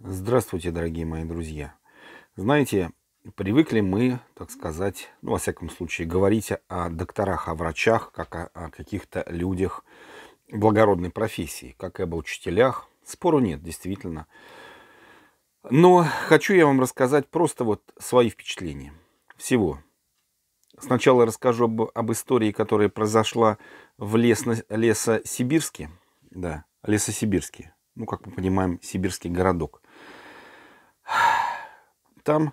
Здравствуйте, дорогие мои друзья. Знаете, привыкли мы, так сказать, ну, во всяком случае, говорить о докторах, о врачах, как о, о каких-то людях благородной профессии, как и об учителях. Спору нет, действительно. Но хочу я вам рассказать просто вот свои впечатления всего. Сначала расскажу об, об истории, которая произошла в лесно, лесосибирске. Да, лесосибирске. Ну, как мы понимаем, сибирский городок – там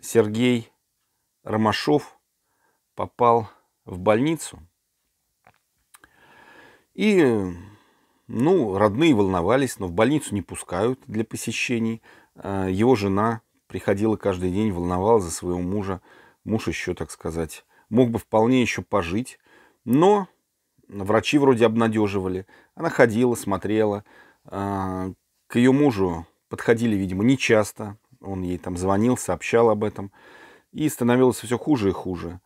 Сергей Ромашов попал в больницу. И, ну, родные волновались, но в больницу не пускают для посещений. А, его жена приходила каждый день, волновалась за своего мужа. Муж еще, так сказать, мог бы вполне еще пожить. Но врачи вроде обнадеживали. Она ходила, смотрела. А, к ее мужу подходили, видимо, нечасто он ей там звонил, сообщал об этом. И становилось все хуже и хуже.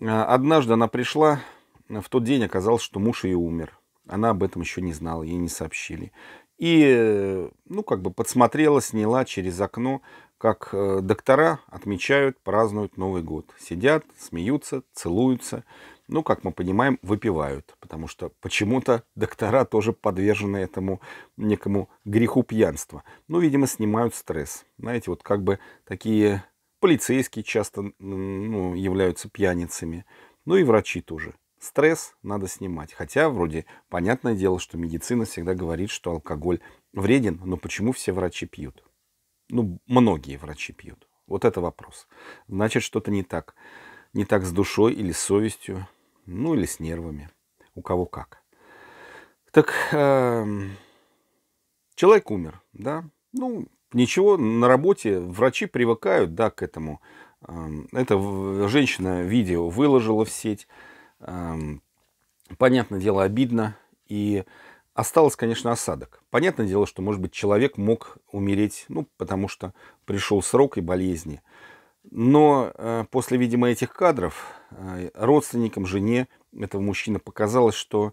А, однажды она пришла, в тот день оказалось, что муж ее умер. Она об этом еще не знала, ей не сообщили. И, э, ну, как бы подсмотрела, сняла через окно, как э, доктора отмечают, празднуют Новый год. Сидят, смеются, целуются ну, как мы понимаем, выпивают, потому что почему-то доктора тоже подвержены этому некому греху пьянства. Ну, видимо, снимают стресс. Знаете, вот как бы такие полицейские часто ну, являются пьяницами, ну и врачи тоже. Стресс надо снимать. Хотя, вроде, понятное дело, что медицина всегда говорит, что алкоголь вреден, но почему все врачи пьют? Ну, многие врачи пьют. Вот это вопрос. Значит, что-то не так не так с душой или с совестью, ну или с нервами, у кого как. Так э, человек умер, да, ну ничего, на работе врачи привыкают, да, к этому. Эм, Эта женщина видео выложила в сеть, э, понятное дело, обидно, и осталось, конечно, осадок. Понятное дело, что, может быть, человек мог умереть, ну, потому что пришел срок и болезни – но э, после, видимо, этих кадров э, родственникам, жене этого мужчины показалось, что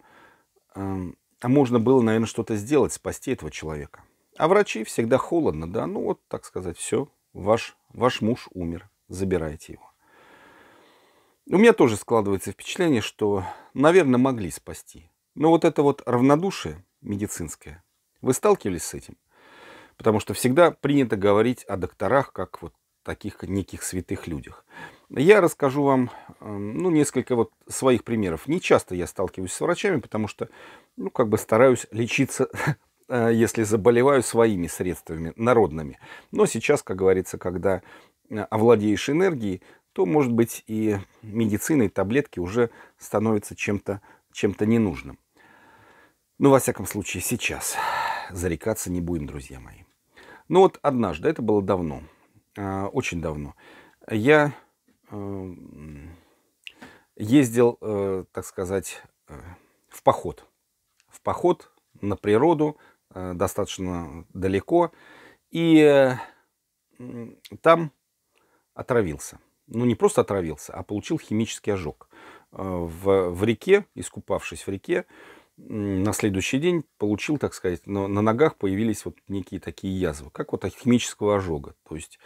э, можно было, наверное, что-то сделать, спасти этого человека. А врачи всегда холодно, да, ну вот, так сказать, все, ваш, ваш муж умер, забирайте его. У меня тоже складывается впечатление, что, наверное, могли спасти. Но вот это вот равнодушие медицинское, вы сталкивались с этим? Потому что всегда принято говорить о докторах как вот таких неких святых людях. Я расскажу вам эм, ну, несколько вот своих примеров. Не часто я сталкиваюсь с врачами, потому что ну, как бы стараюсь лечиться, э, если заболеваю, своими средствами народными. Но сейчас, как говорится, когда э, овладеешь энергией, то, может быть, и медицина, и таблетки уже становятся чем-то чем, -то, чем -то ненужным. Ну, во всяком случае, сейчас. Зарекаться не будем, друзья мои. Ну вот однажды, это было давно, а, очень давно. Я эм, ездил, э, так сказать, э, в поход. В поход на природу, э, достаточно далеко. И там отравился. Ну, не просто отравился, а получил химический ожог. В, в реке, искупавшись в реке, на следующий день получил, так сказать, но на ногах появились вот некие такие язвы, как вот от химического ожога. То есть,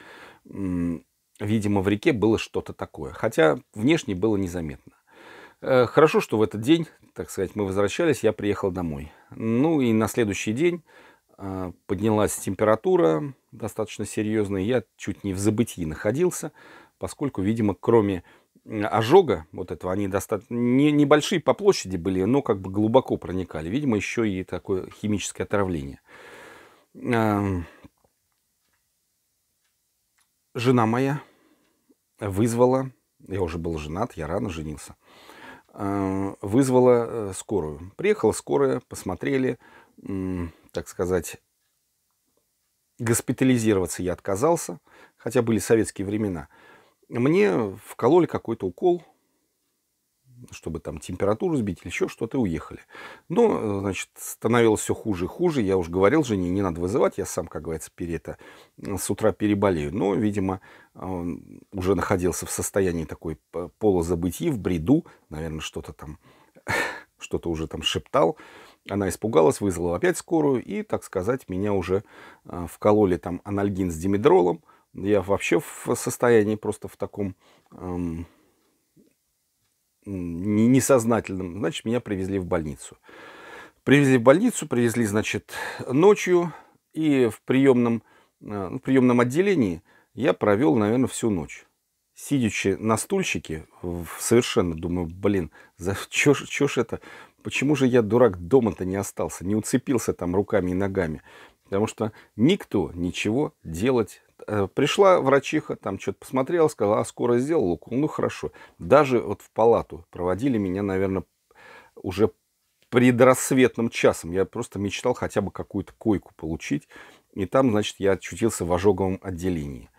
видимо, в реке было что-то такое. Хотя внешне было незаметно. Э, хорошо, что в этот день, так сказать, мы возвращались, я приехал домой. Ну и на следующий день а, поднялась температура достаточно серьезная. Я чуть не в забытии находился, поскольку, видимо, кроме ожога вот этого, они достаточно не, небольшие по площади были, но как бы глубоко проникали. Видимо, еще и такое химическое отравление. Жена моя вызвала, я уже был женат, я рано женился, э, вызвала э, скорую. Приехала скорая, посмотрели, так сказать, госпитализироваться я отказался, хотя были советские времена – мне вкололи какой-то укол, чтобы там температуру сбить или еще что-то, и уехали. Но, э, значит, становилось все хуже и хуже. Я уже говорил жене, не надо вызывать, я сам, как говорится, пере это, с утра переболею. Но, видимо, уже находился в состоянии такой э, полузабытии, в бреду, наверное, что-то там, что-то уже там шептал. Она испугалась, вызвала опять скорую, и, так сказать, меня уже э, вкололи там анальгин с димедролом – я вообще в состоянии просто в таком эм, несознательном. Значит, меня привезли в больницу. Привезли в больницу, привезли, значит, ночью. И в приемном, э, в приемном отделении я провел, наверное, всю ночь сидячи на стульчике, совершенно думаю, блин, за чё, чё ж это, почему же я, дурак, дома-то не остался, не уцепился там руками и ногами? Потому что никто ничего делать Э, пришла врачиха, там что-то посмотрела, сказала, а скоро сделал укол. Ну, хорошо. Даже вот в палату проводили меня, наверное, уже предрассветным часом. Я просто мечтал хотя бы какую-то койку получить. И там, значит, я очутился в ожоговом отделении.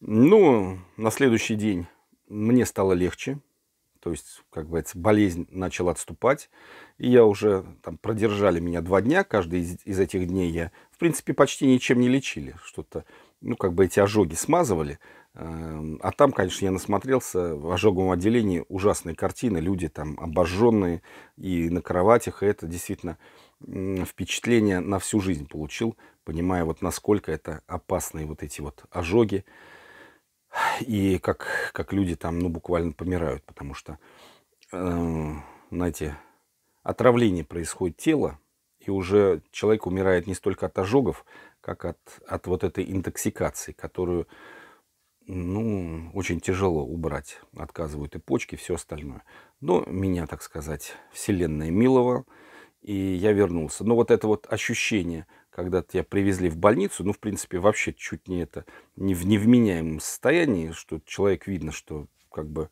Ну, на следующий день мне стало легче. То есть, как говорится, болезнь начала отступать. И я уже там продержали меня два дня. Каждый из, из этих дней я, в принципе, почти ничем не лечили. Что-то ну, как бы эти ожоги смазывали. Эм, а там, конечно, я насмотрелся в ожоговом отделении ужасные картины, люди там обожженные и на кроватях. И это действительно впечатление на всю жизнь получил, понимая вот насколько это опасные вот эти вот ожоги. И как, как люди там, ну, буквально помирают, потому что, эм, знаете, отравление происходит тело, и уже человек умирает не столько от ожогов, как от, от вот этой интоксикации, которую ну, очень тяжело убрать. Отказывают и почки, все остальное. Но меня, так сказать, Вселенная миловала, и я вернулся. Но вот это вот ощущение, когда тебя привезли в больницу, ну, в принципе, вообще чуть не это, не в невменяемом состоянии, что человек видно, что как бы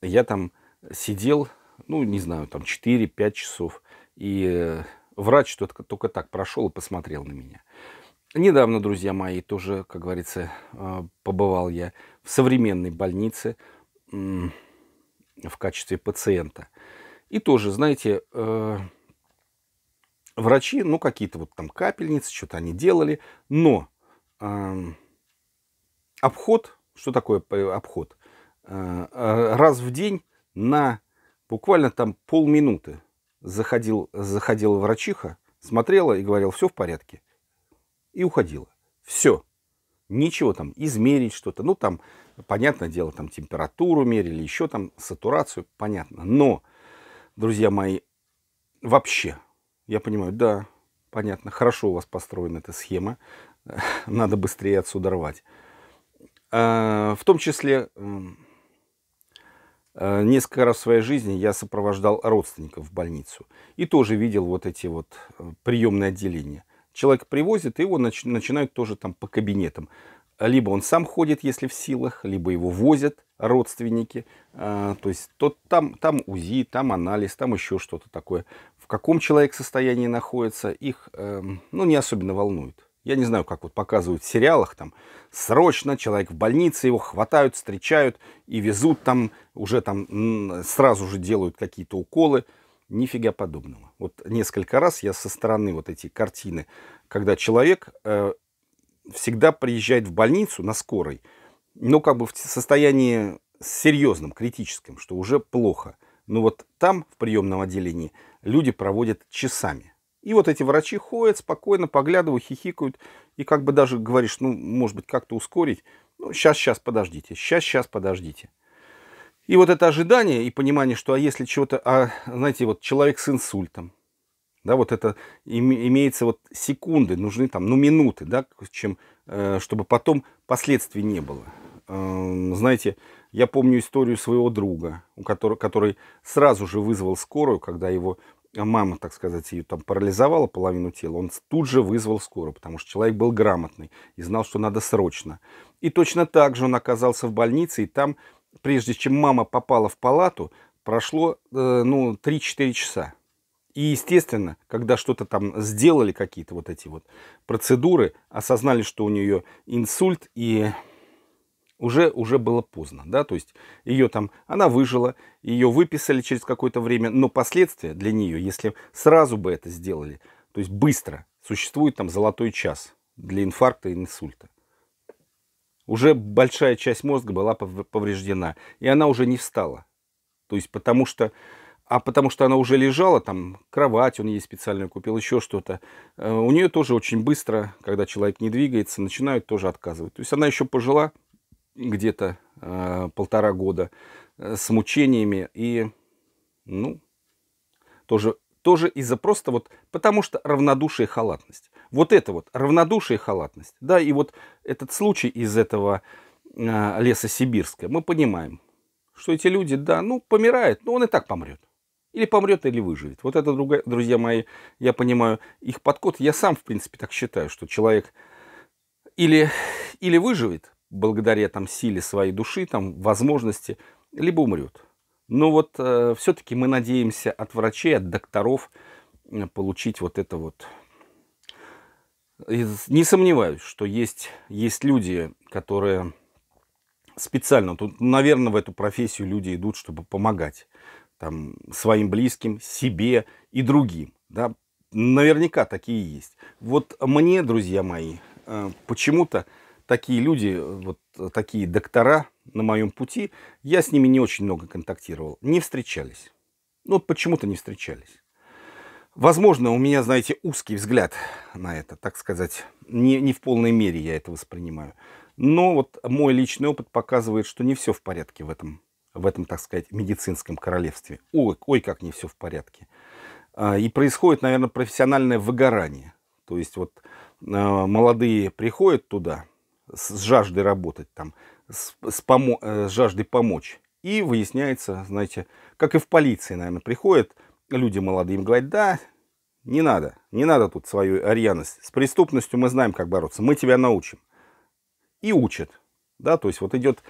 я там сидел, ну, не знаю, там 4-5 часов, и э, врач только, только так прошел и посмотрел на меня. Недавно, друзья мои, тоже, как говорится, э, побывал я в современной больнице в качестве пациента. И тоже, знаете, э, врачи, ну, какие-то вот там капельницы, что-то они делали, но эм, обход, что такое э, обход? Раз в день на буквально там полминуты заходил, заходила врачиха, смотрела и говорила, все в порядке. И уходила. Все. Ничего там измерить что-то. Ну, там, понятное дело, там температуру мерили, еще там сатурацию, понятно. Но, друзья мои, вообще, я понимаю, да, понятно, хорошо у вас построена эта схема. Надо быстрее отсюда рвать. А, в том числе Э, несколько раз в своей жизни я сопровождал родственников в больницу и тоже видел вот эти вот э, приемные отделения. Человек привозит, и его нач начинают тоже там по кабинетам. Либо он сам ходит, если в силах, либо его возят родственники. А, то есть тот, там, там УЗИ, там анализ, там еще что-то такое. В каком человек состоянии находится, их э, ну, не особенно волнует. Я не знаю, как вот показывают в сериалах, там срочно человек в больнице, его хватают, встречают и везут там, уже там сразу же делают какие-то уколы. Нифига подобного. Вот несколько раз я со стороны вот эти картины, когда человек э, всегда приезжает в больницу на скорой, но как бы в состоянии серьезном, критическом, что уже плохо. Но вот там, в приемном отделении, люди проводят часами. И вот эти врачи ходят, спокойно поглядывают, хихикают. И как бы даже говоришь, ну, может быть, как-то ускорить. Ну, сейчас, сейчас, подождите. Сейчас, сейчас, подождите. И вот это ожидание и понимание, что а если чего-то, а, знаете, вот человек с инсультом, да, вот это имеется вот секунды, нужны там, ну, минуты, да, чем, э, чтобы потом последствий не было. Эм, знаете, я помню историю своего друга, у которого, который сразу же вызвал скорую, когда его а мама, так сказать, ее там парализовала половину тела, он тут же вызвал скорую, потому что человек был грамотный и знал, что надо срочно. И точно так же он оказался в больнице, и там, прежде чем мама попала в палату, прошло э, ну, 3-4 часа. И, естественно, когда что-то там сделали, какие-то вот эти вот процедуры, осознали, что у нее инсульт, и уже, уже было поздно, да, то есть ее там, она выжила, ее выписали через какое-то время, но последствия для нее, если сразу бы это сделали, то есть быстро, существует там золотой час для инфаркта и инсульта. Уже большая часть мозга была повреждена, и она уже не встала. То есть потому что, а потому что она уже лежала, там кровать он ей специально купил, еще что-то. Э, у нее тоже очень быстро, когда человек не двигается, начинают тоже отказывать. То есть она еще пожила где-то э, полтора года э, с мучениями и, ну, тоже, тоже из-за просто вот, потому что равнодушие и халатность. Вот это вот, равнодушие и халатность. Да, и вот этот случай из этого э, леса Сибирска, мы понимаем, что эти люди, да, ну, помирает, но он и так помрет. Или помрет, или выживет. Вот это, друзья мои, я понимаю их подход. Я сам, в принципе, так считаю, что человек или, или выживет, благодаря там силе своей души, там возможности, либо умрет. Но вот э, все-таки мы надеемся от врачей, от докторов э, получить вот это вот. не сомневаюсь, что есть, есть люди, которые специально, тут, наверное, в эту профессию люди идут, чтобы помогать там, своим близким, себе и другим. Да? Наверняка такие есть. Вот мне, друзья мои, э, почему-то такие люди, вот такие доктора на моем пути, я с ними не очень много контактировал, не встречались. Ну, почему-то не встречались. Возможно, у меня, знаете, узкий взгляд на это, так сказать. Не, не в полной мере я это воспринимаю. Но вот мой личный опыт показывает, что не все в порядке в этом, в этом так сказать, медицинском королевстве. Ой, ой как не все в порядке. А, и происходит, наверное, профессиональное выгорание. То есть вот а, молодые приходят туда, с жаждой работать, там, с, с, помо э, с жаждой помочь. И выясняется, знаете, как и в полиции, наверное, приходят люди молодые, им говорят, да, не надо, не надо тут свою арьяность. С преступностью мы знаем, как бороться, мы тебя научим. И учат, да, то есть вот идет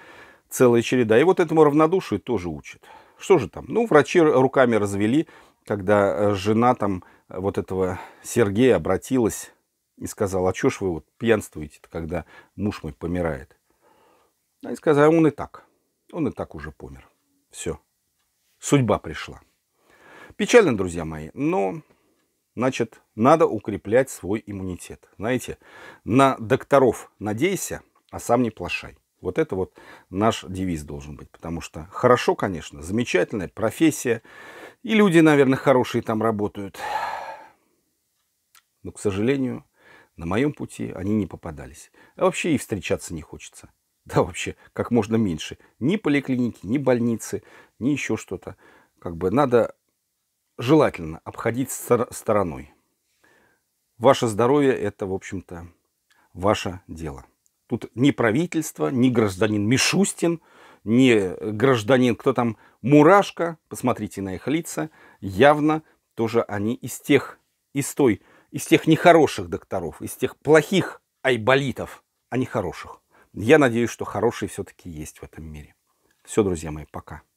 целая череда. И вот этому равнодушию тоже учат. Что же там? Ну, врачи руками развели, когда э, жена там э, вот этого Сергея обратилась и сказал, а чё ж вы вот пьянствуете когда муж мой помирает? Они сказали, «А он и так. Он и так уже помер. Все. Судьба пришла. Печально, друзья мои, но значит, надо укреплять свой иммунитет. Знаете, на докторов надейся, а сам не плашай. Вот это вот наш девиз должен быть. Потому что хорошо, конечно, замечательная профессия. И люди, наверное, хорошие там работают. Но, к сожалению, на моем пути они не попадались. А вообще и встречаться не хочется. Да вообще, как можно меньше. Ни поликлиники, ни больницы, ни еще что-то. Как бы надо желательно обходить стороной. Ваше здоровье – это, в общем-то, ваше дело. Тут ни правительство, ни гражданин Мишустин, ни гражданин, кто там, Мурашка, посмотрите на их лица, явно тоже они из тех, из той из тех нехороших докторов, из тех плохих айболитов, а не хороших. Я надеюсь, что хорошие все-таки есть в этом мире. Все, друзья мои, пока.